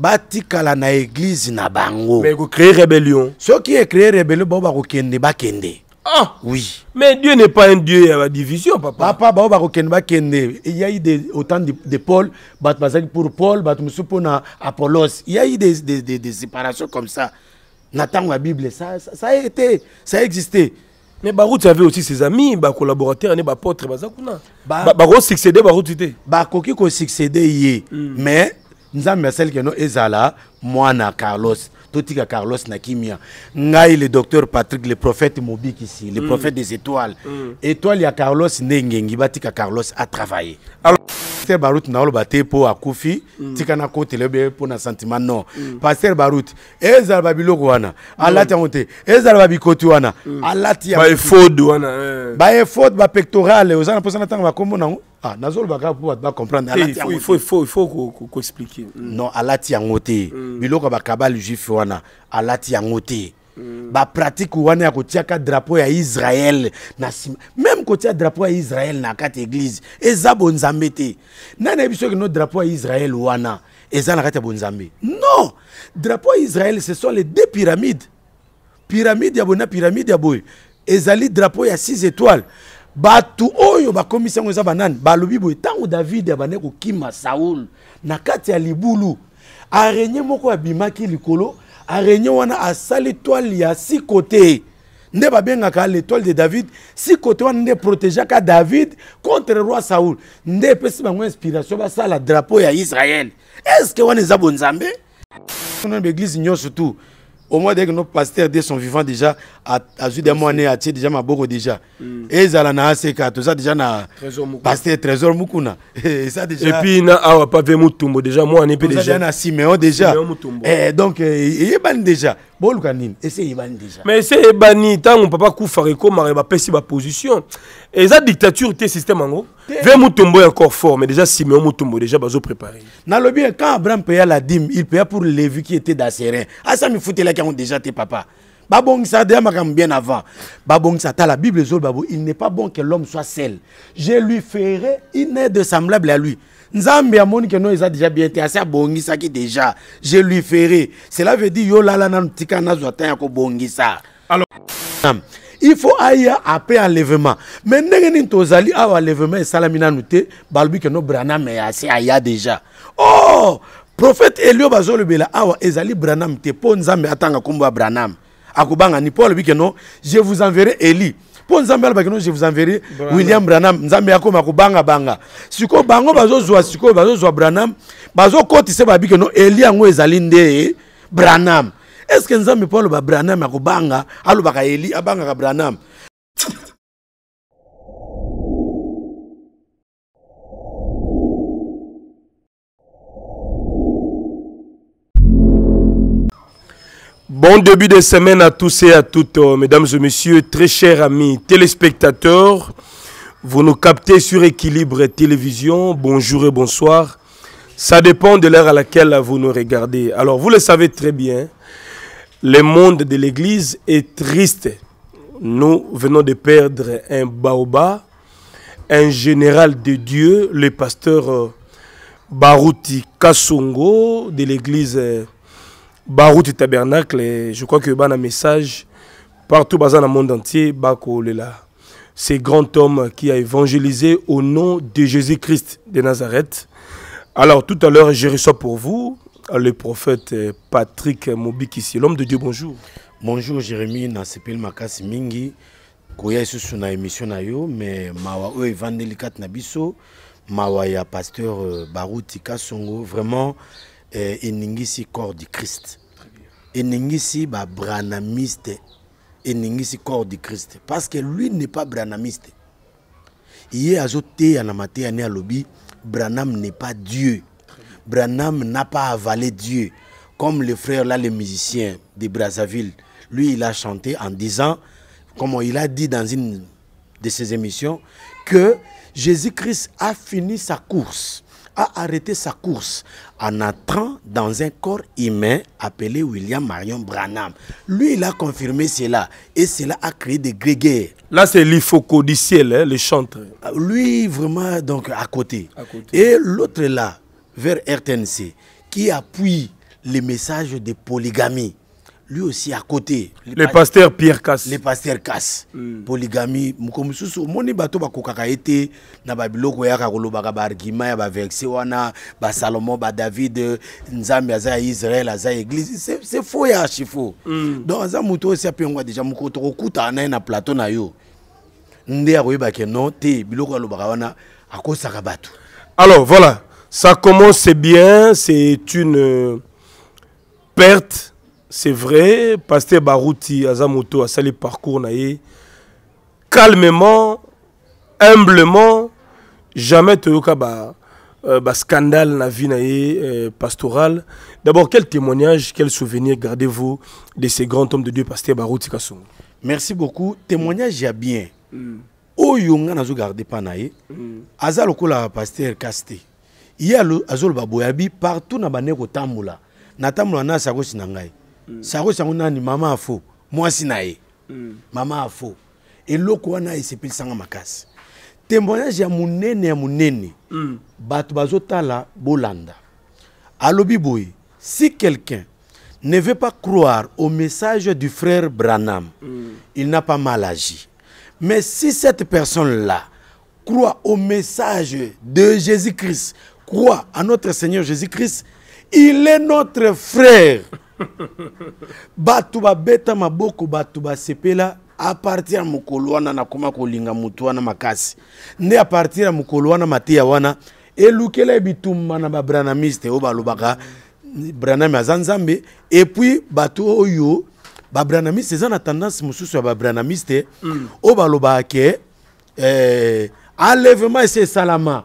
batikala na église na bango mais créer rébellion ont créé rébellion kende ba kende Ah oui. Mais Dieu n'est pas un Dieu à la division, papa. Papa, ba kende il y a eu des, autant de, de Paul, pour Paul, pour Apollos. Il y a eu des, des, des, des séparations comme ça. Nathan la Bible, ça, ça, ça, a été, ça a existé. Mais Barout avait aussi ses amis, bah, collaborateurs, les apôtres, bah, Barout succédé, Barout était. Bah, Koki ko succédé, mm. mais nzambe asalikeno ezala mwana carlos totika carlos na kimia ngai le docteur patrick le prophète mobikisi le mm. prophète des étoiles mm. étoile ya carlos ndengengi batika carlos atravaille paster barut naoloba te mpo akufi mm. tika nakotela obe mpo na sentiment non mm. paster barut ezala babiloko wana mm. alati yango te ezala babikoti wana mm. alati baefode wana eh. baefode bapectorale oza na mposana ntango bakombo nango ah eh, il faut qu'on qu'on explique mm. non alati tiangote te mm. biloko bakabali juife wana alati mm. yango pratique bapratike wana ya kotiaka drapeau ya israele na nsima même kotia drapeau ya Israël na kat église eza bonzambe te Nan ebiso ki no drapeau ya wana eza na kati bonzambe non drapeau Israël ce sont les deux pyramides pyramide ya pyramide ya ezali drapeau ya 6 étoiles bato oyo bakomisi yango eza banani balobi boye ntango davide abandaki kokima saul na kati ya libulu arenie moko abimaki likolo arenie wana asali toile ya sikote nde babengaka l'étoile de david sikote wana nde protegeaka david contre roi saul nde epesi bango inspiration basala drapeau ya israele estce wana eza bonzambe baeglise nyonso tout au moins dès que nos pasteurs dès sont vivants déjà à à des mois à tirer déjà ma beaucoup déjà mm. et ils allaient na seka tout ça déjà na pasteur trésor mukuna et ça déjà et puis na awa pas mutumbo déjà moi on est déjà na Simeon déjà et eh, donc eh, il est ban déjà bon lukanim et c'est ban déjà mais c'est bani tant mon papa kufa reko mare ba pesi ba position et eza dictature était système en yango ve Moutombo est encore fort mais déjà simeon Moutombo, déjà bazo préparé bien, eh, quand abraham paya la dîme il paya pour lévi qui était ah, foutait là qui ont déjà tes papa babongisa déjà makambo bien avant ça, babongisa la bible ezolobi babo il n'est pas bon que l'homme soit seul je lui ferai une de semblable à lui nzambe que nous, ils a déjà bien été. te ça qui déjà je lui ferai cela veut dire yo la nan tika na zo ntan ya ça. alors il faut aya après enlèvement mais ndenge nini tozali awa enlèvement esalami nanu te balobi keno branam eyasi aya déjà oh prophète elio bazolobela awa ezali branam te mpo nzambe atanga nkombo ya branam akobangani mpo alobi keno je vous enverrai eli mpo nzambe alobaki no je vous enverrai william branam nzambe akoma kobangabanga sikoyo bango bazozwa sikoyo bazozwa branam bazokotisa babiki no eli yango ezali nde branam est ce que nous avons branam eli Bon début de semaine à tous et à toutes, euh, mesdames et messieurs, très chers amis téléspectateurs. Vous nous captez sur Équilibre Télévision. Bonjour et bonsoir. Ça dépend de l'heure à laquelle vous nous regardez. Alors, vous le savez très bien, le monde de l'Église est triste. Nous venons de perdre un baoba, un général de Dieu, le pasteur euh, Baruti Kasongo de l'Église euh, Baruti Tabernacle. Je crois que a un message partout dans le monde entier. Ce grand homme qui a évangélisé au nom de Jésus-Christ de Nazareth. Alors tout à l'heure, je reçois pour vous euh, le prophète euh, Patrick Mobikisi. L'homme de Dieu, bonjour. Bonjour Jérémy, Nasepel Makasi Mingi. koya lisusu na émission Ayo, mais mawa oyo Nabiso, je na biso mawa ya pasteur euh, baruti kasongo vraiment eh, n'ingisi corps du christ Branamiste. babranamiste n'ingisi corps du christ parce que lui n'est pas branamiste ye azoteya na ya ne alobi branam n'est pas dieu Branham n'a pas avalé Dieu. Comme le frère là, le musicien de Brazzaville, lui, il a chanté en disant, comme il a dit dans une de ses émissions, que Jésus-Christ a fini sa course, a arrêté sa course en entrant dans un corps humain appelé William Marion Branham. Lui, il a confirmé cela et cela a créé des grégaires. Là, c'est l'Ifoko du ciel, le chanteur. Lui, vraiment, donc, À côté. Et l'autre là, vers RTNC qui appuie les messages de polygamie. Lui aussi à côté. les pasteurs Pierre Casse. les pasteurs Casse. Mm. Polygamie. Mukomususu. Moni bato bakokaka ete. Na babiloko yaka kolobaka bargima ya vexé wana. Ba Salomon, ba David. Nzambe aza Israël, aza église. C'est faux ya chifou. faux. Mm. Donc aza muto aussi déjà. Mukoto kokuta anaye na plateau na yo. Nde ke non te biloko alobaka wana akosaka bato. Alors voilà. Ça commence bien, c'est une euh, perte, c'est vrai. Pasteur Barouti Azamoto a le parcours calmement, humblement, jamais toyoka ba euh, bah, scandale na vie euh, pastorale. D'abord, quel témoignage, quel souvenir gardez-vous de ce grand homme de Dieu, Pasteur Barouti Kassoum Merci beaucoup. Témoignage, il a bien. Mm. Oyo nazo garder mm. pasteur ye azoloba boye partout na bandeko kotambola natambola na sakosi na ngai mm. sakosi yango nani mama afo mwasi na ye mm. mama afo eloko wana esepelisanga makasi témoignage ya monene ya monene mm. bato bazotala bolanda alobi boye si quelqu'un ne veut pas croire au message du frère branham mm. il n'a pas mal agi mais si cette personne là croit au message de jésus christ croit à notre Seigneur Jésus-Christ, il est notre frère. bato babeta maboko bato basepela a partir ya mokolo wana nakoma kolinga motu wana makasi nde a partir ya mokolo wana mateya wana elukela e bitumba na babranamiste oyo balobaka branami aza nzambe epuis bato oyo babranamiste eza na tendance mosusu ya babranamiste mm. oyo balobaka ke eh, enlèvement ese esalama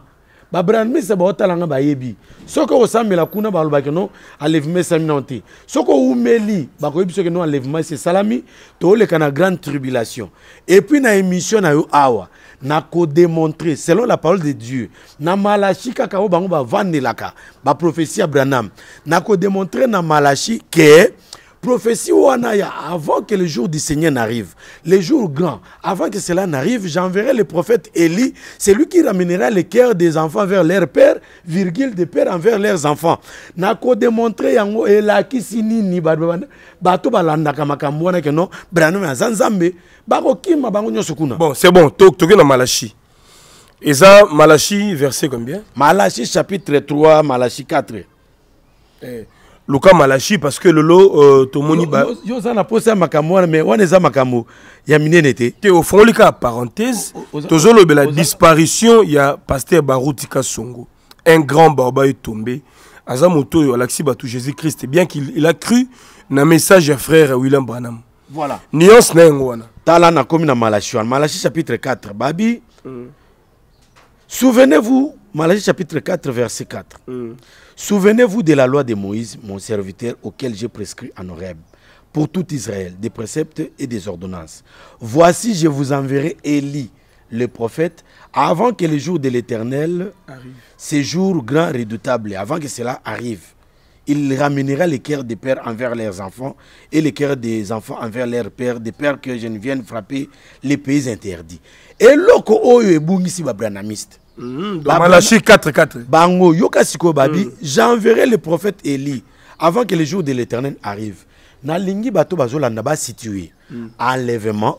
babrandmisa baotalanga bayebi soki osambela kuna balobaki no enlèvement esami nao te soki oumeli bakoyebi soki no enlèvement esi esalami tooleka na grande tribulation epuis na émission na yo awa nakodemontre selon la parole de dieu na malachi kaka oyo bango bavandelaka baprophesie ya branam nakodemontre na malachi ke prophétie ouanaya, avant que le jour du Seigneur n'arrive, le jour grand, avant que cela n'arrive, j'enverrai le prophète Élie, c'est lui qui ramènera le cœur des enfants vers leurs pères, virgule des pères envers leurs enfants. Nako démontré yango elaki bato balanda kamaka ke non brano ya zanzambe kima bango Bon, c'est bon, toki dans Malachi. Isa, Malachi verset combien Malachi chapitre 3, Malachi 4 luka malachi parce que Lolo euh, tomoni ba... yo oza na posa makambo mais wana eza makambo ya minene te te fond, Lucas, parenthèse ben, la disparition ya Pasteur barutika songo un grand barba tombé. aza moto oyo ba tout jésus christ bien qu'il a cru na message à frère william branham voilà nuance na yango wana tala nakomi na malachi Malachie chapitre 4 babi souvenez vous malachi chapitre 4 mm. verset 4 Souvenez-vous de la loi de Moïse, mon serviteur, auquel j'ai prescrit en Horeb, pour tout Israël, des préceptes et des ordonnances. Voici, je vous enverrai Élie, le prophète, avant que le jour de l'Éternel, ces jours grand, redoutable, avant que cela arrive. Il ramènera les cœurs des pères envers leurs enfants et les cœurs des enfants envers leurs pères, des pères que je ne vienne frapper les pays interdits. Et oh, Mmh, Malachi 4, 4. Bango, Yoka Siko Babi, mhm. j'enverrai le prophète Élie avant que le jour de l'éternel arrive. Nalingi Bato Bazolanda na situé. Mhm. Enlèvement,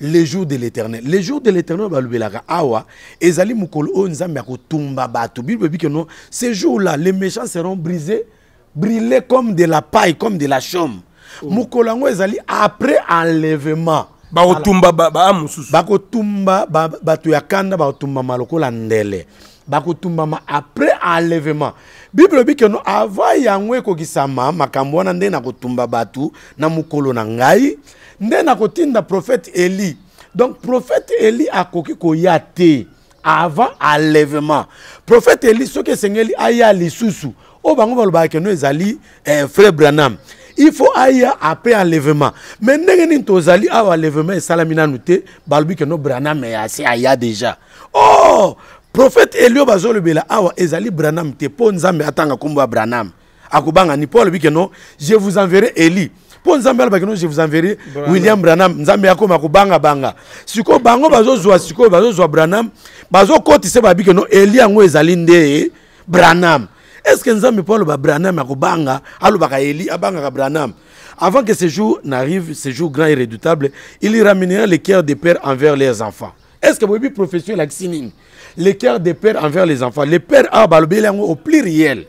le jour de l'éternel. Le jour de l'éternel, Balubelaka, Awa, Ezali o Onzamiako, Tumba Bato. Bible dit que non, ces jours-là, les méchants seront brisés, brûlés comme de la paille, comme de la chaume. Oh. Mukolango Ezali, après enlèvement. bakotumba baa ah, mosusu bakotumba bato ya kanda bakotumbama lokola ndele bakotumbama après enlèvement bible elobi keno avant yango ekokisama makambo wana nde nakotumba bato na mokolo na ngai nde nakotinda prophète eli donc prophète eli akoki koya te avant enlèvement prophète eli soki esengeli aya lisusu oyo bango balobaka keno ezali eh, frère branam il faut aya après enlèvement mais ndenge nini tozali awa enlèvement esalami nanu te balobi keno branam ase aya déjà o oh, prophète elio bazolobela awa ezali branam te mpo nzambe atanga nkombo ya branam akobangani mpo alobi keno je vous enverrai eli mpo nzambe alobaki no je vous enverrai william branam nzambe akoma kobangabanga sikoyo bango bazozwa sikoyo bazozwa branam bazokotisa babikeno eli yango ezali nde branam Est-ce estce nzambe mpo aloba branam akobanga alobaka eli abangaka Branham, avant que ce jour n'arrive ce jour grand et redoutable il ramène le cœur des pères envers leurs enfants est ce que boyebi profession la le cœur des pères envers les enfants les pères a balobeli yango au pluriel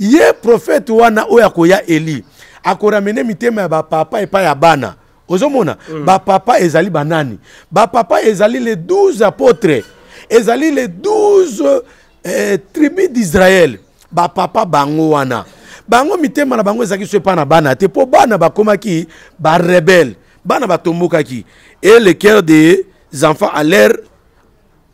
ye prophète wana oya akoya eli akoramene mitema ya bapapa epai ya bana ozomona mm. papa ezali banani papa ezali les 12 apôtres ezali les 12 euh, tribus d'israël bapapa bango wana bango mitema na bango ezalaki so epa na bana te mpo bana bakomaki barebele bana batombokaki e le cœur des enfants à l'air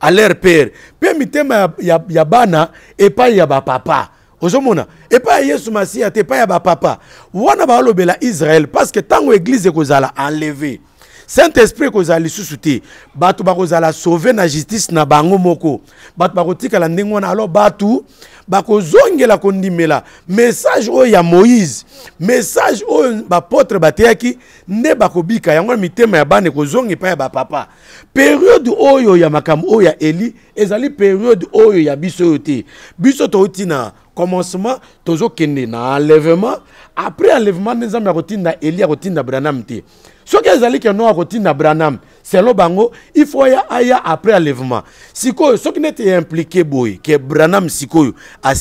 à leur père mpe mitema ya, ya, ya bana epai ya bapapa ozomona epai ya yesu masiya te epai ya bapapa wana baolobela israel parce que ntango eglize ekozala enlevé saint-esprit ekozala lisusu te bato bakozala sauve na justice na bango moko bato bakotikala ndenge wana alors bato bakozongela kondimela message oyo ya moïse message oyo bapotre bateyaki nde bakobika yango na mitema ya bana ekozonga epai ya bapapa periode oyo ya makambo oyo ya eli ezali periode oyo ya biso oyo te biso touti na commencement tozokende na enlèvement après enlèvement routine nzambe akotinda eli akotinda branam te soki ezali keno akotinda branam selo bango faut ya aya après enlèvement sikoyo soki neti impliqué, boy, ke branam sikoyo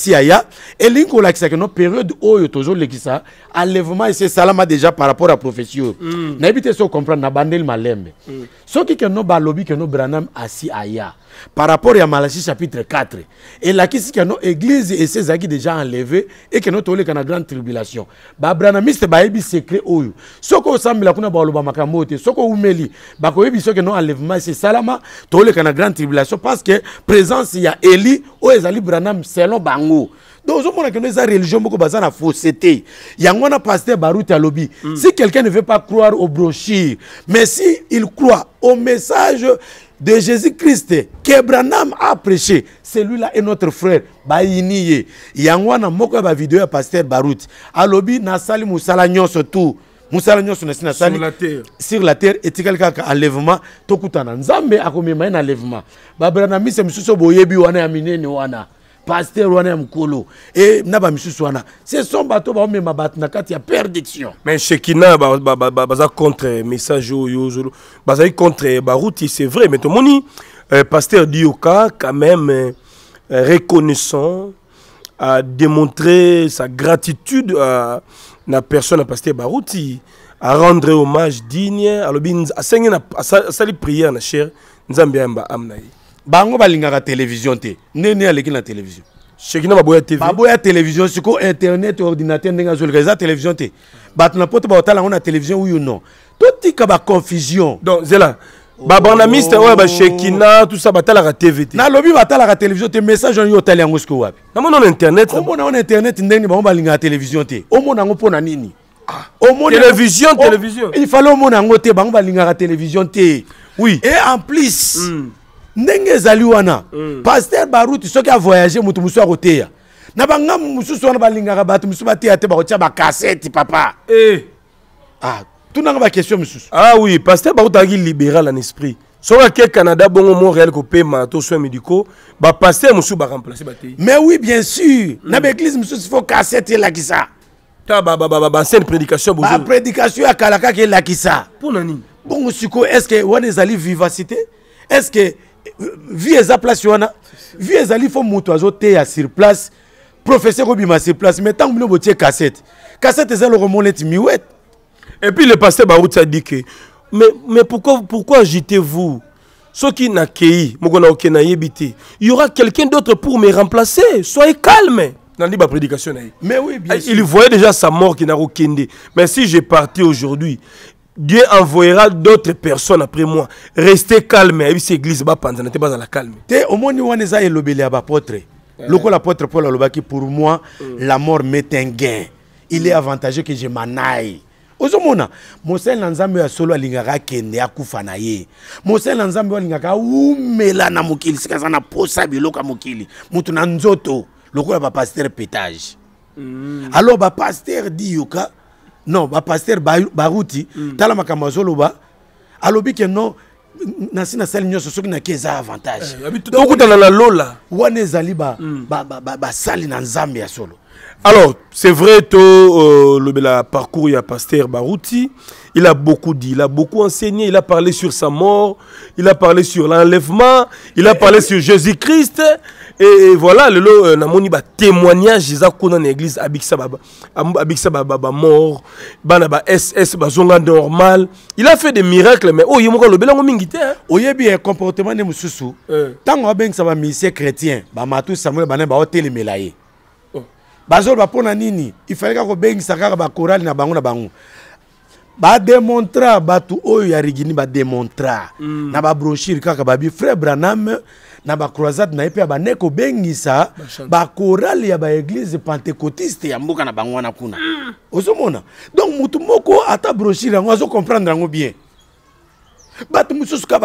Et aya elingi kolakisa keno période le Kisa, enlèvement l'enlèvement Salama déjà par rapport à prophétie oyo mm. nayebi te so comprendre na bandeli malembe mm. soki keno balobi keno branam asi par rapport à Malachie chapitre 4 qui keno église ses acquis déjà et que ont avons une grande tribulation babranamiste baibi secret oyo Soko osambela kuna baloba makambo soko umeli soki oumeli bakoyebi soko non enlèvement salama tole kana grande tribulation parce que présence ya eli o ezali branam selon bango donc ozomona kendo eza religion moko baza na fausseté yango wana pasteur barute alobi mm. si quelqu'un ne veut pas croire au brochure mais si il croit au message de Jésus-Christ qu'Abraham a prêché, celui-là est notre frère. Bayiniye. Yango na moko ba vidéo ya pasteur Barut. Alobi na sali musala nyonso tout. Musala nyonso na sina sali. Sur la terre. Sur la terre etikal kaka enlèvement tokutana. Nzambe akomema na enlèvement. Ba Abraham mise misuso boyebi wana ya minene wana. pasteur wana Mkolo et e na bamisusu wana C'est son bateau baomema m'a na kati perdition. perdition. mais shekina bah, bah, bah, baza ba, ba, contre eh, message oyo bazali contre eh, baruti c'est vrai mais tomoni euh, Pasteur dioka quand même eh, reconnaissant a démontré sa gratitude à la personne à pasteur Baruti. à rendre hommage digne, à l'obin, à sa prière, à chère, nous bien amnaï bango la télévision te nde nde aleki na télévision qui baboya tv baboya télévision siko internet ordinateur ndenge le eza télévision te bato na ba baotala on na télévision oyo non ba confusion. donc zela tout ça bashekina tusa la tv te nalobi la télévision te message oyo otali yango siko wapi namona on internet omona on internet ndenge bango balingaka télévision te mon yango pona nini ah, télévision télévision il fallait au yango te bango télévision t. oui et en plus hmm ndenge ezali wana hmm. paster baruti soki voyager, moto musu akoteya na bangambu mosusu wana balingaka bato mosusu bateya te bakotya bakasete papa eh. ah, tunanga baquestion mosusu ah oui Pasteur paster bakutaki libéral en esprit soki ake canada bongo montréal kopema to soin médicaux bapaster mosusu baremplace batei mais oui bien sûr hmm. na baeglise mosusu fo kasete elakisa ta bansene prédication baprédication ya kala kaka elakisa mpo na nini bongo sikoyo est ce que wana ezali vivacité est ce que vie à place wana vie ezali fo moto sur place professeur obima sur place mais ntango bino botie cassette cassette eza lokomo miwete et puis le pasteur bauti dit que mais, mais pourquoi, pourquoi agitez-vous soki nakei moko naoke nayebi il y aura quelqu'un d'autre pour me remplacer soyez calme dans baprédication prédication. mais oui, bien eh, sûr. il voyait déjà sa mort qui n'a nakokende mais si je parti aujourd'hui Dieu envoyera d'autres personnes après moi. Restez calme. Et cette église, va pendant n'êtes pas dans la calme. T'es au moins où on est à l'obéli à l'apôtre. L'apôtre Paul a dit pour moi, mm. la mort m'est un gain. Il est avantageux que je m'en aille. ozomona mon na nzambe oyo asolo alingaka akende akufa na ye Mon na nzambe oyo alingaka awumela na mokili sika aza na posa ya biloko mokili motu na nzoto lokola pasteur pétage mm. alors pasteur dit Yuka non pasteur baruti mm. tala makambo ba, alobi ke non nasi nasali nyonso soki naki eza avantage eh, dans la lola hmm. ba ba sali na nzambe ya solo alors c'est vrai que euh, le la parcours ya pasteur baruti il a beaucoup dit il a beaucoup enseigné il a parlé sur sa mort il a parlé sur l'enlèvement il a eh, parlé eh, sur jésus christ et voilà lelo euh, namoni témoignage eza kuna na église baba baba mort bana ba bazonga normal il a fait des miracles mais oh oyo moko alobelango mingi te hein. oyebi eh, comportement nde mosusu de abengisa bamisie chrétien matou samuel bane baotelemela ye bazoloba ba oh. na nini ifale kaka kobengisa kaka bakorali na bango na bango ba bato oyo oh, ya rigini démontra hmm. na brochure kaka babi frère branam na bacroisade na ye mpe ya bande kobengisa bakorale ya baeglise pentecotiste ya mboka na bangwana kuna mm. ozomona donc mutu moko ata brochure yango azocomprendre yango bien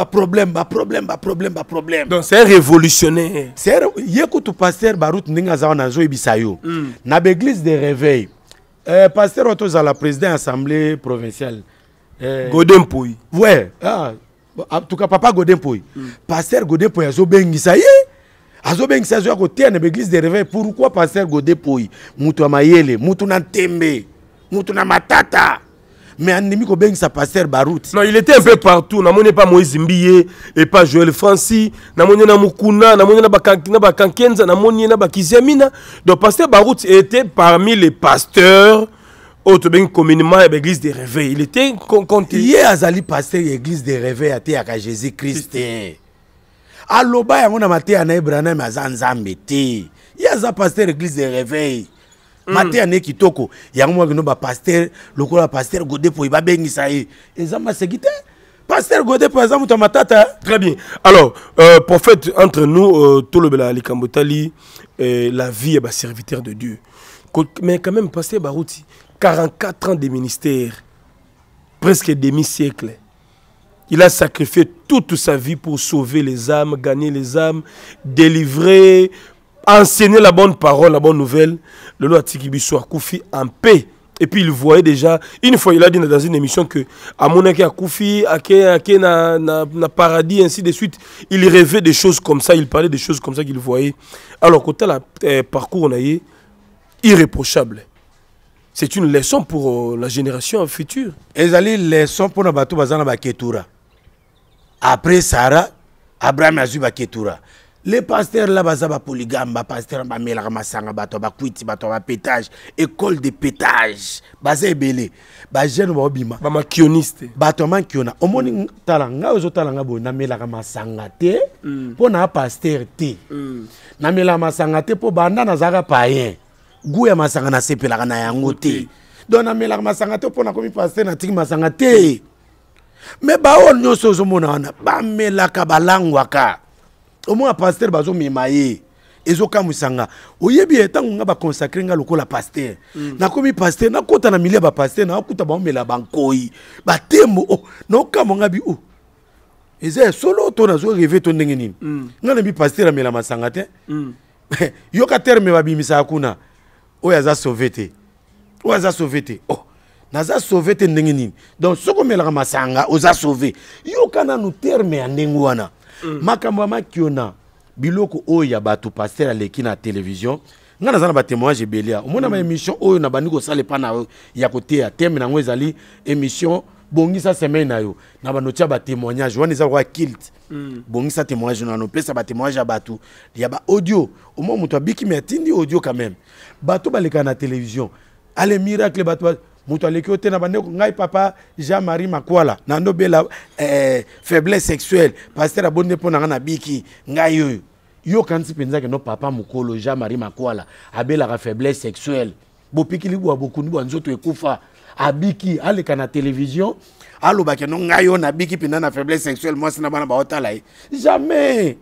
problème ba problème ba problème ba problème donc c'est révolutionnaire c'est ye kutu paster baroute ndenge na wana azoyebisa yo mm. na baeglise de réveil euh, paster oyo la président assemblée provinciale euh... godempoi ouais ah, en tout cas papa Godin Poy mm. pasteur Godin Poy azobengisa à côté azoya kotena des de réveil pourquoi pasteur Godin Poy mutu mayele mutu na ntembe mutu na matata mais andimi sa pasteur Barout non il était un peu partout namoni pas Moïse Mbiye pas Joel Franci namoni na Mukuna Kankenza. na bakankenza namoni na Kizemina. donc pasteur Barout était parmi les pasteurs oyo oh, tobengi communement ya église des réveils, il était conte Hier azali paster des réveils de réveil ateyaka jésus christ y a yango na mateya na ibrahim aza nzambe te ye aza paster église de réveil mateya pasteur, ye kitoko bah, pasteur, mwakino pour lokola va gode poye babengisa ye eza maseki te Pasteur Godet, par exemple, Matata. Hein. Très bien. Alors, euh, prophète, entre nous, euh, tout le euh, la vie est bah, serviteur de Dieu. Mais quand même, Pasteur Barouti, 44 ans de ministère, presque demi-siècle. Il a sacrifié toute sa vie pour sauver les âmes, gagner les âmes, délivrer, enseigner la bonne parole, la bonne nouvelle. Le Tiki Tikibiso Akoufi en paix. Et puis il voyait déjà, une fois il a dit dans une émission que à mon à na, na, na paradis, ainsi de suite, il rêvait des choses comme ça, il parlait des choses comme ça qu'il voyait. Alors, quand as le euh, parcours, on a irréprochable c'est une leçon pour euh, la génération future. ezali leçon mpona bato Bazana na baketura après Sarah, abraham a azwi baketura le là, bas baza polygame bapaster bamelaka masanga bato bakwiti bato bapétage école de pétage baza ebele bajeune baobima bamakioniste bato amakiona omoni talanga, ngai ozotala ngai boye namelaka masanga te mpo mm. na paster te mm. namelaka masanga te pour banda nazalaka payen gu ya masanga nasepelaka na yango te don namelaka masanga te mpo nakomi paster natiki masanga te me baoyo nyonso ozomona wana bamelaka balangwaka omona paster bazomema ye ezokamwisanga oyebi ye ntango nga baconsacre nga lokola paster mm. nakomi paster nakɔta na milia bapaster nakuta baomela bankoi batembo oh, naokamwa nga bi o oh. eza solo to nazoreve to ndenge nini mm. nga nayebi paster amela masanga te mm. yoka terme babimisaka kuna oyo aza sauve te oyo aza sauve te oh naza sauve te ndenge nini donc soki omelaka masanga oza sauve yoka nanu terme ya ndenge wana mm. makambo ya makiona biloko oyo ya bato paster aleki na télévision ngai naza na batémoignage ebele ya omona mm. baémission oyo na bandi kosala epa na ya koteya terme nango ezali émission bongisa semaine na yo na bando tia batémoignage wana eza lokola kilt mm. bongisa témoignage na nopesa batémoignage ya bato ya baaudio omwa moto abikimi atindi audio quand même bato balekaka na télévision ale miracle bato moto aleki yo te na bandeko ngai papa jean marie makwala nandobela eh, faiblesse sexuelle paster abondi mpo na ngai na biki ngai oyo yokanisi mpenza keno papa mokolo jean marie makwala abelaka faiblesse sexuelle bopikili bwa bokundi bwa nzoto ekufa abiki aleka kana télévision alobaki no ngayo oyo nabiki pina na faiblesse sexuelle mwasi na bana baotala ye jamais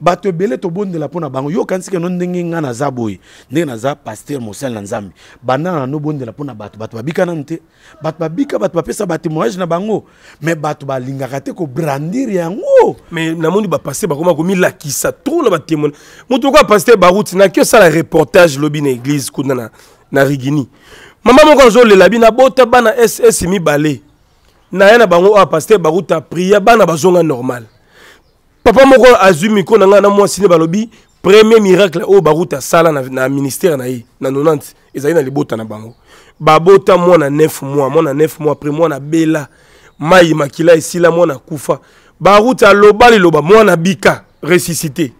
bato ebele tobondela mpo na bango yo okanisi keno ndenge ngai na boye ndenge naza paster mosali na nzambe bandana na batu, mpo na bato bato babika na te bato babika bato bapesa batémoignage na bango me bato balingaka te kobrandir yango me namoni bapaster bakoma komilakisa to na batémoine motu okoa na baruti sa la reportage lobby na église kuna na, na rigini mama moko azolela bi nabota bana ss mibale naye na bango awa paster bakuta pria bana bazonga normal papa moko azwi miko na ngai na mwasi ne balobi premier miracle oyo bakuta asala na, na ministère na ye na 90 ezali na libota na bango babota mwana 9 mois mwana 9 mois après mwana abela mai makila esila mwana akufa bakuta aloba liloba mwana bika ressuscité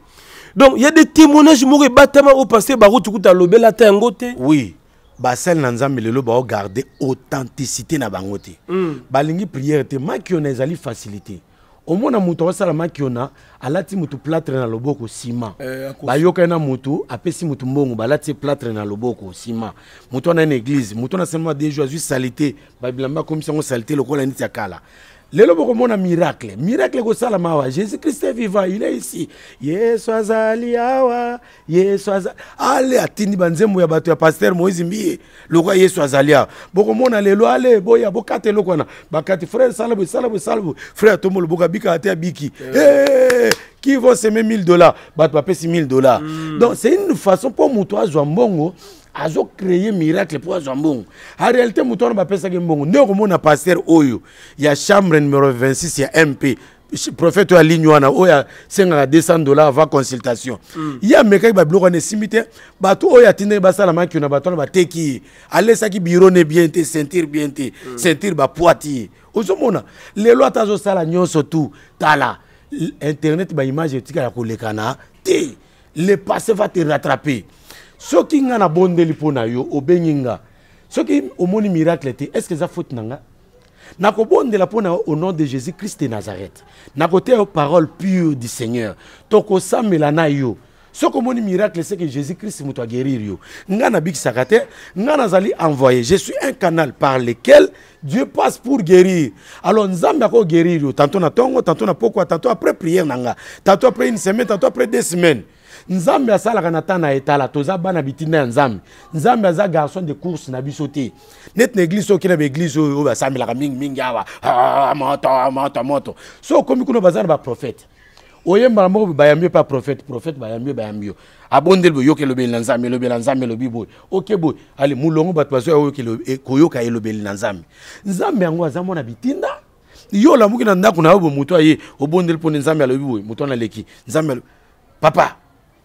donc ya de témoignage moko ebatama oyo paster bakuti kuta alobela ata yango te oui basel na nzambe lelo garder authenticité na bango te mm. balingi priere te makiona ezali facilité omona moto aosala makiona alati motu plâtre na loboko nsima eh, na motu apesi motu mbongo balati plâtre na loboko nsima motu wana ene église motu wana seulement dejo azwi salite babilamba akomisi yango salite lokola nti ya kala lelo bokomona miracle miracle ekosalama awa jésus christ est vivant il est ici yesu azali awa yesu azali ale atindi banzembo ya bato ya paster moïse mbiye lokwa yesu azali awa bokomona lelo ale boya bokata eloko wana bakati frère salabo salabo salabo frère atombolo bokabikaka te abiki hey! Eh. Eh, eh, qui vont semer 1000 dollars bato bapesi 1000 dollars mm. donc c'est une façon mpo moto azwa mbongo créé miracle pour azwa en réalité ma wana bapesaki oyo ya chambre numéro 26 a mp prophète oyo aligne 200 dollars avant consultation mm. a amekaki babiloko wana esimi ya bato oyo atindaki na bato bateki qui alesaki un ne bien te bien mm. lelo sala tala internet le passé va te rattraper soki nga nabondeli mpo na yo obengi nga soki omoni miracle te estce eza faute na nga nakobondela mpo na au nom de jésus christ de nazareth nakoteya yo parole pure du seigneur tokosambela na yo soki omoni miracle seke jésus christ moto aguérir yo nga nabikisaka te nga nazali envoyé je suis un canal par lequel dieu passe pour guérir alors nzambe akoguérir yo tantôt na ntongo tantôt na pokwa tantôt après prière na nga tantôt après une semaine tantôt après deux semaines nzambe asalaka na ntan na etala toza bana bitinda ya nzambe nzambe aza garçon de course na biso te neti na eglize okende baeglize oyo oyo basambelaka mingimingi awa ah, moto moto moto so okomi kuna baza na baprofete oyembala moko bayambi yo mpe aprofete profete bayambi yo bayambi yo abondeli boye yoka elobeli na nzambe elobeli na nzambe elobi boye oke boye ale molongo bato bazoya koyoka elobeli na nzambe nzambe yango aza mwana bitinda yo olamuki na ndako na yo boye moto aye obondeli mpone nzambe alobi boye moto wana aleki nzambe papa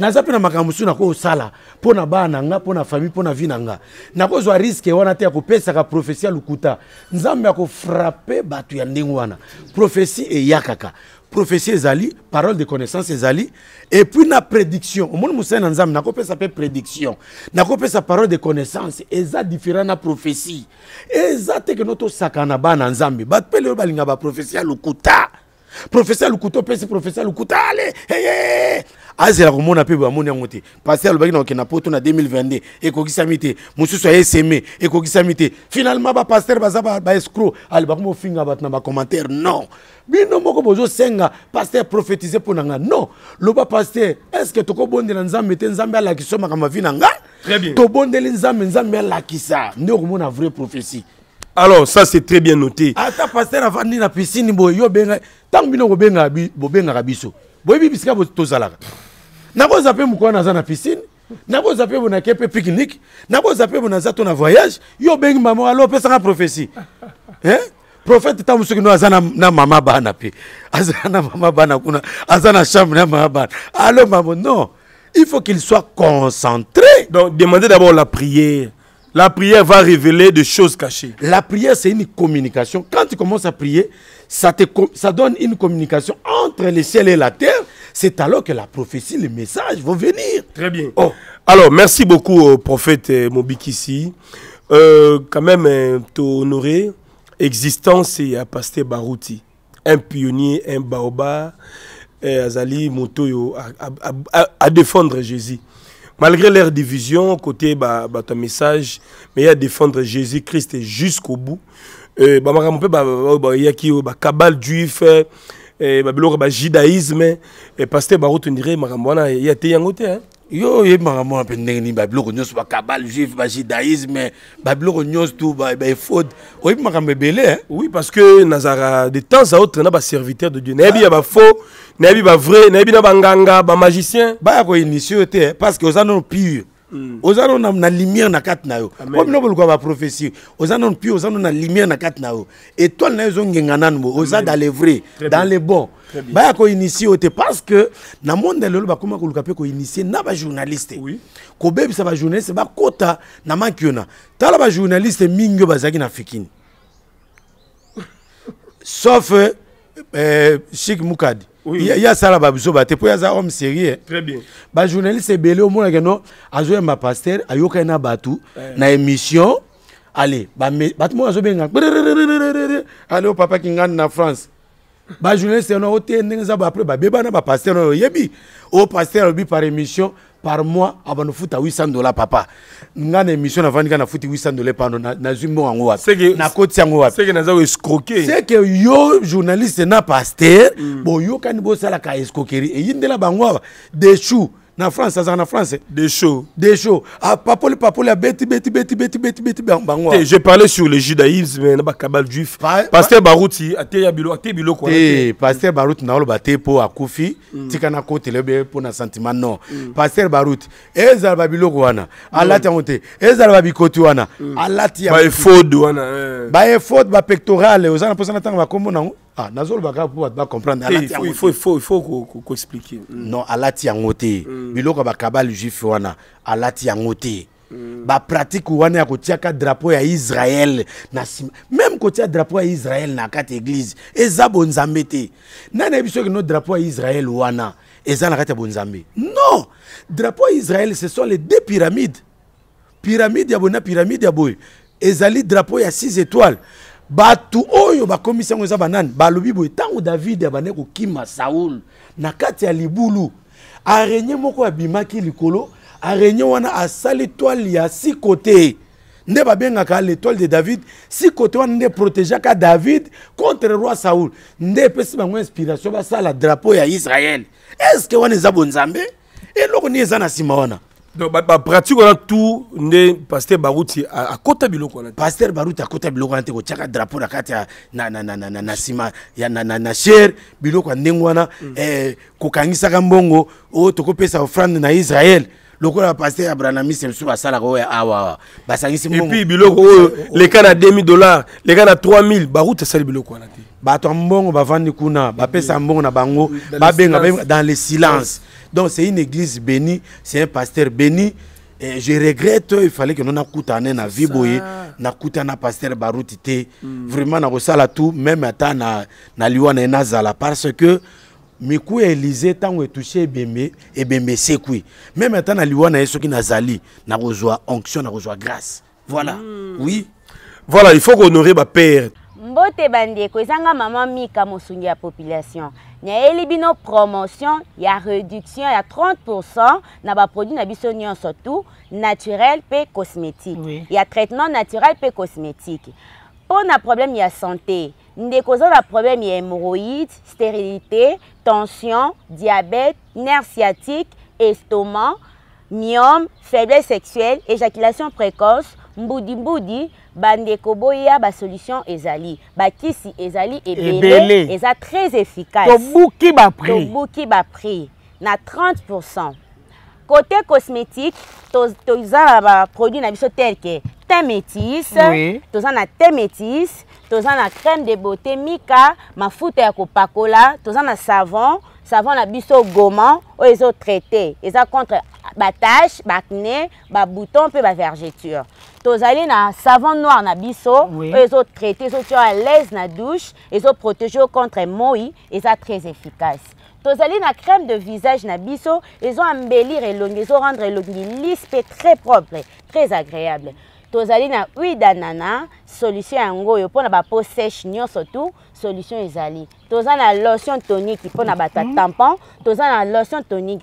naza mpe na makambo mosusu nakosala mpo na bana na nga mpo na famille mpo na vie na nga nakozwa riske wana te ya kopesaka profesi ya lokuta nzambe akofrape bato ya ndenge wana profesi eyakaka prophétie ezali parole de connaissance ezali et puis na prédiction omoni mosali na nzambe nakopesa mpe prédiction nakopesa parole de connaissance eza différent na prophétie eza te ke no tosakana bana nzambe bato mpe lelo balinga baprophétie ya lokuta professeur lukuta opesi professeur lukuta ale azela komona mpe bamoni yango te pase alobaki na kokenda poto na 2022 ekokisami te mosusu aye seme ekokisami te finalement bapaster baza baescro alobaki mofinga bato na bacommentaire non bino moko bozosenga paster prophétise mpo na nga non loba paster estce tokobondela nzambe te nzambe alakisa makambo vi na nga tobondeli nzambe nzambe alakisa nde okomona vrai prophétie Alors, ça, c'est très bien noté. Ata pasteur avant vendu la piscine, boy, yo benga. Tant que vous benga, bo benga rabiso. Boy, bi biska bo tozala. Na bo zape mukwa na za na piscine. Na bo zape bo pique-nique. Na zape voyage. Yo ben maman alors pesa na prophétie. Hein? Prophète tant musuki no za na mama bana pe. Azana mama bana kuna. Azana chambre na mama bana. Alors maman non. Il faut qu'il soit concentré. Donc demandez d'abord la prière. La prière va révéler des choses cachées. La prière, c'est une communication. Quand tu commences à prier, ça, te, ça donne une communication entre le ciel et la terre. C'est alors que la prophétie, le message, vont venir. Très bien. Oh. Alors, merci beaucoup au prophète euh, Mobikisi. Euh, quand même, t'honorer honoré existence à Pasteur Barouti, un pionnier, un baobab, Azali Motoyo, à défendre Jésus. Malgré leur division, côté bah, bah, ton message, mais il y a défendre Jésus-Christ jusqu'au bout. Euh, bah, bah, bah y a qui, euh, bah, cabale juif, euh, eh, babiloko bajudaïsme eh, paster on dirait wana ya te yango te hein? yo oyebaka mwana mpe ndenge nini babiloko nyonso bakabale juif bajudaïsme babiloko nyonso ba baefode oui makambo belé hein? oui parce que Nazara de temps à autre na serviteur de dieu nayebi ya bafaux nayebi ba vrai na banganga magicien baya koinitie initié te hein? parce que aux anneaux pure Mm. oza nano na lumière na kati na yo o bino koluka baprophétie oza nano mpe oza nano na lumière na kati na yo étoile na yo ezogenga nanu bo oza dans le vrai dans le bon baya koinitie yo te parce que na monde lelo bakóma koluka mpe koinitie na bajournaliste kobebisa bajournaliste bakota na maki yo na tala bajournaliste mingi oyo bazalaki na fikini sauf eh, eh, chik mukadi ye asala babiso ba te mpo ye aza homme sérieux bajournaliste ebele omonaka no azoyamba paster ayokani na bato eh. na émission ale bato moko azobenga ale o papa kingani na france bajournaliste no ote ndenge eza apres babebana bapaster oyo oyebi o paster alobi par émission par mois abanofuta ah 800 dollars papa nga na émission navandika nafuti 800 dollars pano nazwi mbongo yango wapi nakoti yango wapiceke yo journaliste na paster mm. boyokani bosalaka escroquerie eyindela bango awa dechu na france azalaka na france des show des show apapoli ah, papoli abeti ah, beti beti beti beti beti bango eh, je parlais sur le judaïsme eh, na kabal juif Pasteur baruti ateya bilo ate biloko eh, te paster baruti naoloba te po akufi mm. tika na côté obe po na sentiment non mm. Pasteur paster baruti ezala ko wana alati mm. yango ezal ezala babikoti wana alati baefode wana pectoral bapectorale oza na mposana ntango bakombo na ah eh, faut il faut qu'on explique non mm. alati yango mm. te biloko bakabal juif wana alati yango te pratique wana ya kotiaka drapeau ya israël na nsima même kotia drapeau ya israel na kat église eza bonzambe te nani yebi ki no drapeau ya israel wana eza na kati bonzambe non drapeau ya israel ce sont les deux pyramides pyramide ya boye pyramide ya boye ezali drapeau ya 6 étoiles bato oyo bakomisi yango eza banani balobi boye ntango davide abandaki kokima saul na kati ya libulu arenie moko abimaki likolo arenie wana asali toile ya si kote nde babengaka l'étoile de david si kote wana nde protegeaka david contre roi saul nde epesi bango inspiration basala drapeau ya israele estce wana eza bonzambe eloko nini eza na nsima wana donc bapratique wana tout nde paster baruti akota biloko wana paster baruti akota biloko wana te kotiaka drapo na kati na nsima na shere biloko ya ndenge wana mm. eh, kokangisaka mbongo oyo oh, tokopesa ofrande na israele lokola paster abranamise mosusu basalaka oyo oh, awa basangisi mbongo epuis biloko oyo oh, leka na 2000 dollars leka na 3000 baruti asali biloko wana te bato mbongo bavandi kuna bapesa mbongo na bango dans le silence donc c'est une église bénie c'est un pasteur béni Et je regrette il fallait que nous nakutane na vie boye pasteur baroutité vraiment mm. vraiment nakosala tout même ata na, na na ye nazala parce que miku ya elize ntango etushe ebembe ebembe esekwi meme ata na liwa na Zali, soki nazali onction, onction nakozwa grâce voilà mm. oui voilà il faut honorer père mbote bandeko ezanga mama mika population bino promotion ya réduction ya 30 na produit na biso nyonso Il naturel pe cosmétique ya traitement naturel pe cosmétique Pour les problème ya santé ndeko oza des problème ya hémorroïdes, stérilité tension diabète nerf sciatique estomac myome faiblesse sexuelle éjaculation précoce mbudimbudi bandeko boya basolution ezali bakisi ezali ebele eza très efficace tobuki baprix tobuki baprix na 30 pourcent côté cosmétique toza na baproduit na biso tel ke teint métis oui. toza na teint métis toza na crème de beauté mika mafuta ya kopakola toza na savon savon na biso goma oyo ezotraite eza contre batache baacné babouton mpe bavergeture tozali na savon noir na biso oui. traité, ezotraite ezotia à l'aise na douche ezoprotege contre moi ça très efficace tozali na crème de visage na biso ezoambelir elongi rendre elongi lisse et très propre très agréable tozali na huile d'ananas, solution pour na ba peau sèche nyonso surtout, solution ezali toza na lotion tonique pour na ya mhm. tampon toza na lotion tonique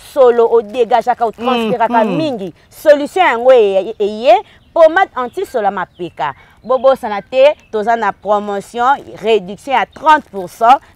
solo odegazaka otranspiraka mm, mm. mingi solution yango eye e, e, e, pomade antisolo mapika bobosana te toza na promotion réduction à 30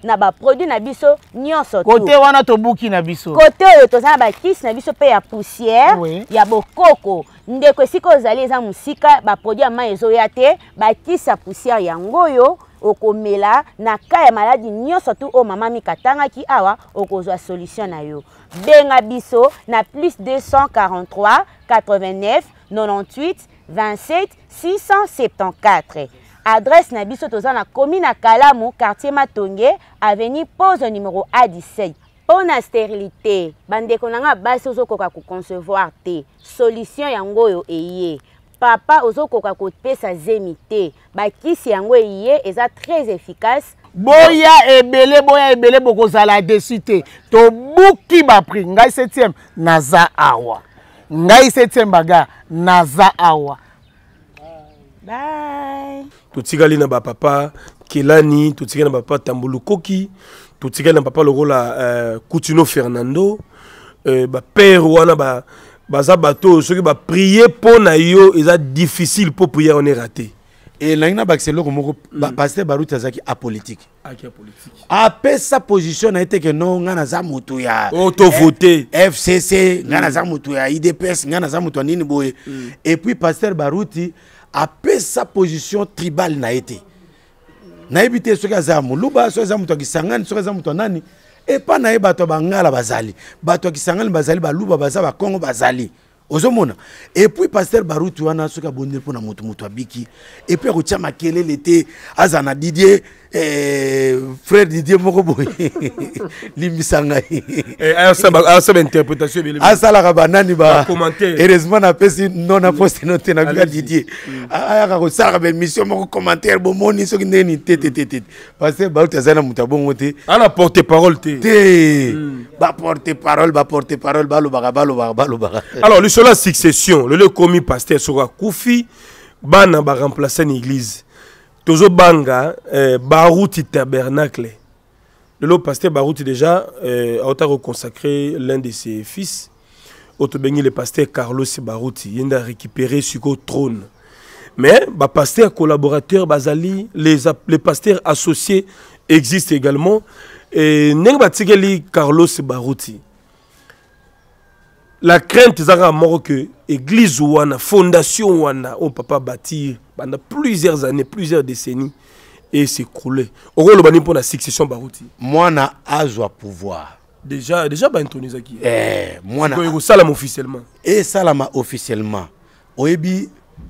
na ba produit na biso nyonso côté wana buki na biso côté oyo toza ba bakisi na biso pe ya poussière oui. ya bokoko ndeko esika za musika ba produit a mai ya te bakisi ya poussière ya ngoyo. okomela na ka ya maladi nyonso tu oyo mama mika atangaki awa okozwa solution na yo benga biso na plus 243 89 98 27 674 adrese na biso toza na komi na kalamu quartier matonge aveni pose numero a16 mpo na sterilité bandeko na nga basi ozokoka koconcevoir te solution yango oyo eye papa ozokoka kopesa zemi te bakisi yango eye eza très efficace boya ebele boya ebele bokozala desi te tobuki bapri ngai 7e naza awa ngai 7e baga naza awa totikali na bapapa kelani totikali na bapapa tambolukoki totikali na papa lokola uh, coutinho fernando uh, bapere wana ba, baza bato soki prier pour na yo eza difficile mpo priere on est raté elangi nabakisa eloko moko hmm. pasteur baruti a apolitique. après sa position na été que non ngai naza motu ya otovote oh, fcc ngana hmm. naza ya idps ngana naza motu ya nini boye hmm. puis pasteur baruti sa position tribale na été na nayebi te soki aza luba, moluba soki aza qui kisangani soki aza nani epa na ye bato ya bangala bazali bato ya kisangani bazali baluba baza bakongo bazali ozomona epuis paster baruti wana soki abondeli mpo na motu moto abiki epuis akotia makelele te aza na didier Eh, frère didier moko boye eh, interprétation. ça, heureusement napesi il na a mm. didier mm. ah, ah, commentaire parce porte parole te parole porte parole alors sur succession Le sera pasteur soko akufi remplacer na église Toujours Banga eh, baruti tabernacle le pasteur baruti déjà eh, a reconsacré l'un de ses fils le pasteur carlos baruti a récupéré sur le trône mais bah, pasteur collaborateur bazali les, les pasteurs associés existent également et batikeli carlos baruti la crainte c'est moko que église wana fondation wana peut oh, papa bâtir pendant plusieurs années plusieurs décennies et s'écrouler. okoloba bani mpo na succession bauti na azwa pouvoir déjà déjà qui. eh, mwana salam officiellement eh, salama officiellement oyebi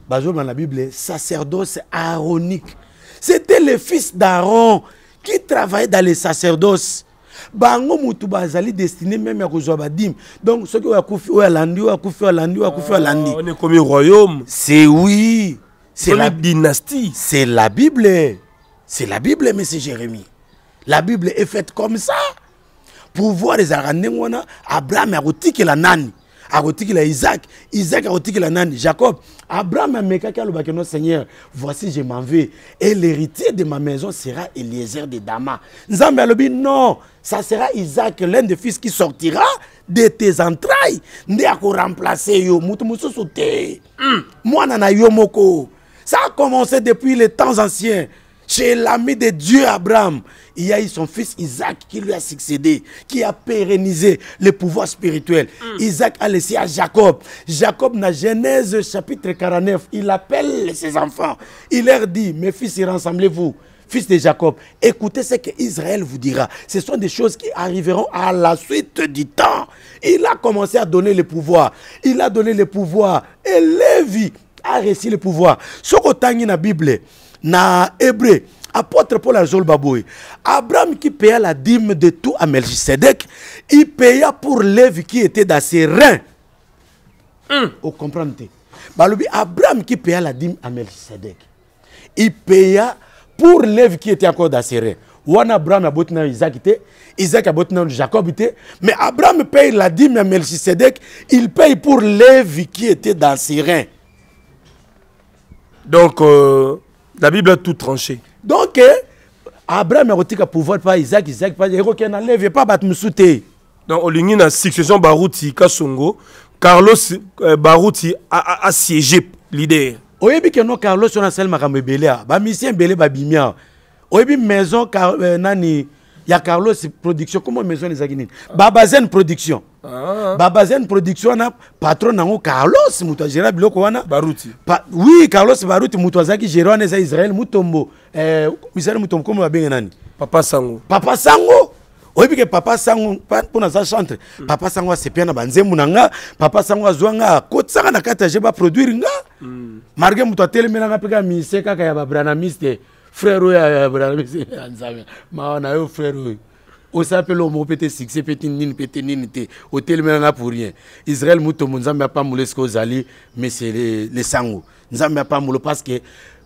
dans la bible sacerdoce aaronique c'était le fils d'aaron qui travaillait dans les sacerdoce bango mutu bazali destiné même à kozwa badim donc ce oyo akufi oyo alandi oyo akufi oyo alandi oyo akufi oyo ah, landi on est comme royaume c'est oui c'est la dynastie c'est la bible hein. c'est la bible hein, monsieur jérémie la bible est faite comme ça pour voir les wana abraham la nani akotikela isaac isaac la nani jacob abraham a alobaki no seigneur voici je m'en vais et l'héritier de ma maison sera eliezer de dama nzambe dit non ça sera isaac l'un des fils qui sortira de tes entrailles nde remplacer yo motu mosusu te hmm. mwana na yo moko ça a commencé depuis les temps anciens chez l'ami de Dieu Abraham, il y a eu son fils Isaac qui lui a succédé, qui a pérennisé le pouvoir spirituel. Hmm. Isaac a laissé à Jacob. Jacob, dans Genèse chapitre 49, il appelle ses enfants. Il leur dit, mes fils, rassemblez-vous fils de Jacob, écoutez ce que Israël vous dira. Ce sont des choses qui arriveront à la suite du temps. Il a commencé à donner le pouvoir. Il a donné le pouvoir. Et Lévi a reçu le pouvoir. Ce que dans la Bible, na Hébreu apôtre Paul Azol baboué? Abraham qui paya la dîme de tout à Melchisedec il paya pour Lévi qui était dans ses reins hum. Vous comprenez bah, Abraham qui paya la dîme à Melchisedec il paya pour Lévi qui était encore dans ses reins wana Abraham a Isaac était, Isaac Jacob mais Abraham paye la dîme à Melchisedec il paye pour Lévi qui était dans ses reins donc euh... La Bible a tout tranché. Donc, euh, Abraham a retiré pouvoir pas Isaac, Isaac pas n'enlève pas Donc, na succession Barouti Kasongo, Carlos euh, Barouti a assiégé l'idée. Oyebi que non Carlos on a ah. ba ah. maison, maison euh, nani Carlos production comment maison les aguinines. Babazen production. Ah. babaze na production wana patron nango carlos moto agéra biloko wana baruti oui carlos baruti moto azalaki géra wana eza israel motombo eh, israel motombo komi babenge nani papa sango papa sango oyebi ke papa sango mpona aza chantre hmm. papa sango asepia na banzembo na nga papa sango azwa nga akotisaka na kati age baproduire nga hmm. marke moto atelemelanga mpe ka mise kaka ya babranamiste frère oyo ya babranamiste ya nzambe mawa na yo frère oyo o sape petit moko pe te succès pe pour nini Israël, te nini te otelemi pas pour rien israel mutombo nzambe apambola eske ozali mese lesango nzambe apambola parce que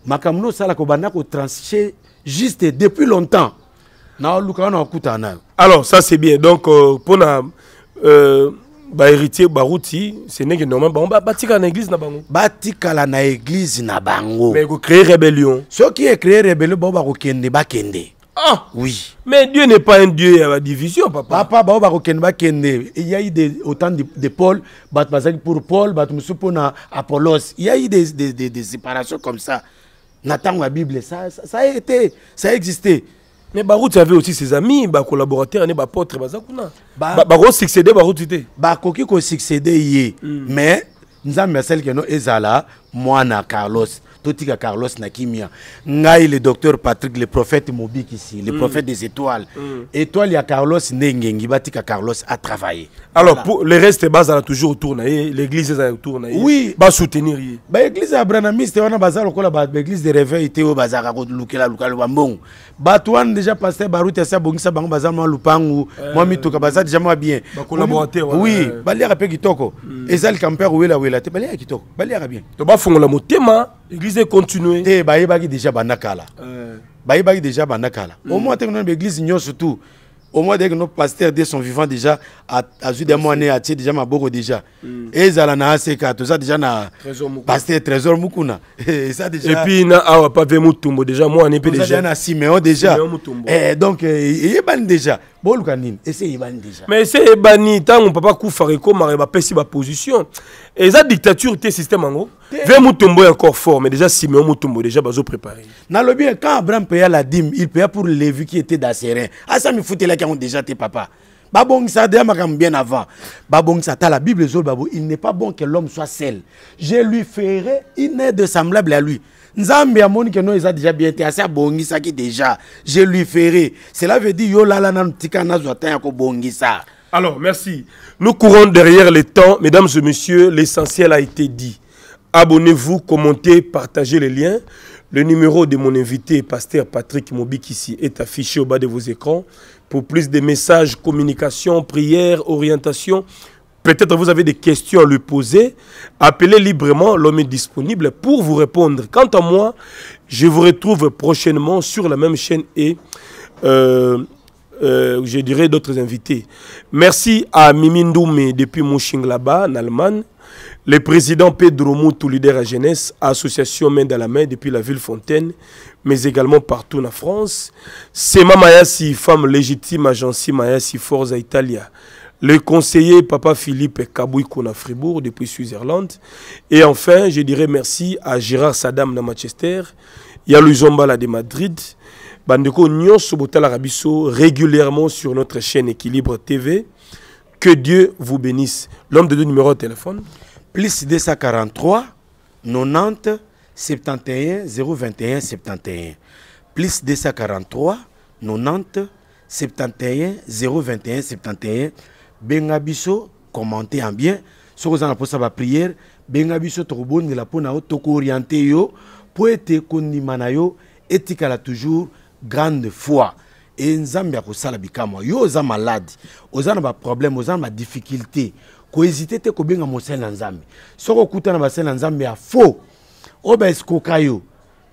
sala ko osalaka ko kotranche juste depuis longtemps naoluka na okutana na alors ça c'est bien donc mpona euh, euh bah, barouti c'est ce ndenge normal ba batika na église na bango la na église na bango mais créer rébellion Ceux qui créent rébellion bah, Kende, ba Kende. Ah Oui. Mais Dieu n'est pas un Dieu à la division, papa. Papa, il y a eu des, autant de, de Paul, pour Paul, pour Apollos. Il y a eu des, des, des, séparations comme ça. Nathan la Bible, ça, ça, ça, a été, ça a existé. Mais tu avait aussi ses amis, ses collaborateurs, ses apôtres, Barout tu Barout était. Barout qui succédé, hmm. mais nous avons celle que nous, Ezala, moi, Carlos totika Carlos Nakimia ngai le docteur Patrick le prophète Mobik ici le mm. prophète des étoiles mm. étoile ya Carlos Nengengi batika Carlos a travaillé alors pour le reste base a toujours autour na l'église est autour na oui ba soutenir ba église abranamiste wana bazal la ba église de réveil était au bazar ko lukela lukala ba bah bato wana déjà pasteur Baruti bongisa bango bazal mwa lupangu eh. mwa mituka bazal déjà moi bien ba collaborateur oui baliaka pe kitoko mm. ezali camper wela wela te baliaka kitoko a bien to ba fungola motema église econtinue te eh, bayebaki déjà banda kala eh. bayebaki déjà banda kala au mm. moins te kuna na baeglise nyonso tout au moins dès que nos pasteurs dès sont vivants déjà à à des monnaies à déjà ma beaucoup déjà hmm. et ça na C'est tout ça déjà na pasteur trésor mukuna et ça déjà et puis na pas pavé mutumbo déjà moi on est déjà déjà na Simeon déjà et eh, donc eh, il est ban déjà boluka nini ese ebani déjà mais ese ebani mon papa kufara ma position Et ça dictature te système gros ve motombo est encore fort mais déjà siméon motombo déjà préparé le bien quand abraham paya la dîme il paya pour lévi qui était ah, me asamifutela qui ont déjà tes papas. ça, bien avant ta la bible il n'est pas bon que l'homme soit seul je lui ferai une aide semblable à lui nzambe amoni que nous déjà bien ça déjà je lui ferai cela veut dire yo lala tika ya alors merci nous courons derrière le temps mesdames et messieurs l'essentiel a été dit abonnez-vous commentez partagez les liens le numéro de mon invité pasteur patrick mobik ici est affiché au bas de vos écrans pour plus de messages, communications, prières, orientations. Peut-être vous avez des questions à lui poser. Appelez librement, l'homme est disponible pour vous répondre. Quant à moi, je vous retrouve prochainement sur la même chaîne et euh, euh, je dirais d'autres invités. Merci à Mimindoume depuis Mouchinglaba, en Allemagne. Le président Pedro Moutou, leader à jeunesse, association main dans la main depuis la ville Fontaine mais également partout en France. C'est Sema si femme légitime, agence Mayasi Forza Italia. Le conseiller Papa Philippe Kabouikoun à Fribourg depuis Suisse-Irlande. Et enfin, je dirais merci à Gérard Sadam de Manchester. Il y de Madrid. Bandeko Nyon Sobotal Arabiso, régulièrement sur notre chaîne Équilibre TV. Que Dieu vous bénisse. L'homme de deux numéros de téléphone. Plus 243 90 71 021 71 plus 243 90 71 021 71 benga biso commenté en bien soki vous na pas prière benga biso la pour na yo orienté yo pour être kondima manayo yo etikala toujours grande foi e nzambe akosala des yo malade, maladi oza na problème oza na badifficulté hésiter te kobenga mosele na nzambe soko na na nzambe ya faux obes kokayo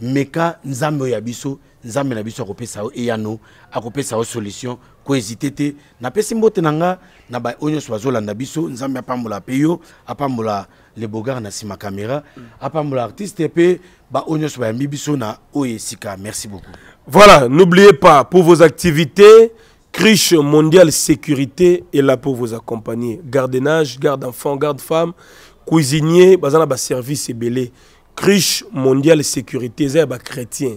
meka nzambe ya biso nzambe na biso akopesa yo eyano akopesa yo solution ko koezite te napesi mbote na nga na baoyo nyonso biso nzambe apambola peyo yo apambola bogar na sima caméra apambola artiste pe ba onyo bayambi biso na oyo esika merci beaucoup voilà n'oubliez pas pour vos activités Criche mondiale sécurité est là pour vous accompagner gardenage garde enfant garde femme cuisinier service et belé criche mondiale sécurité za bah, chrétien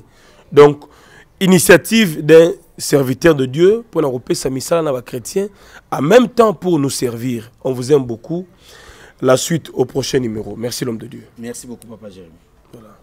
donc initiative d'un serviteur de Dieu pour nous sa mission na chrétien en même temps pour nous servir on vous aime beaucoup la suite au prochain numéro merci l'homme de Dieu merci beaucoup papa Jérémy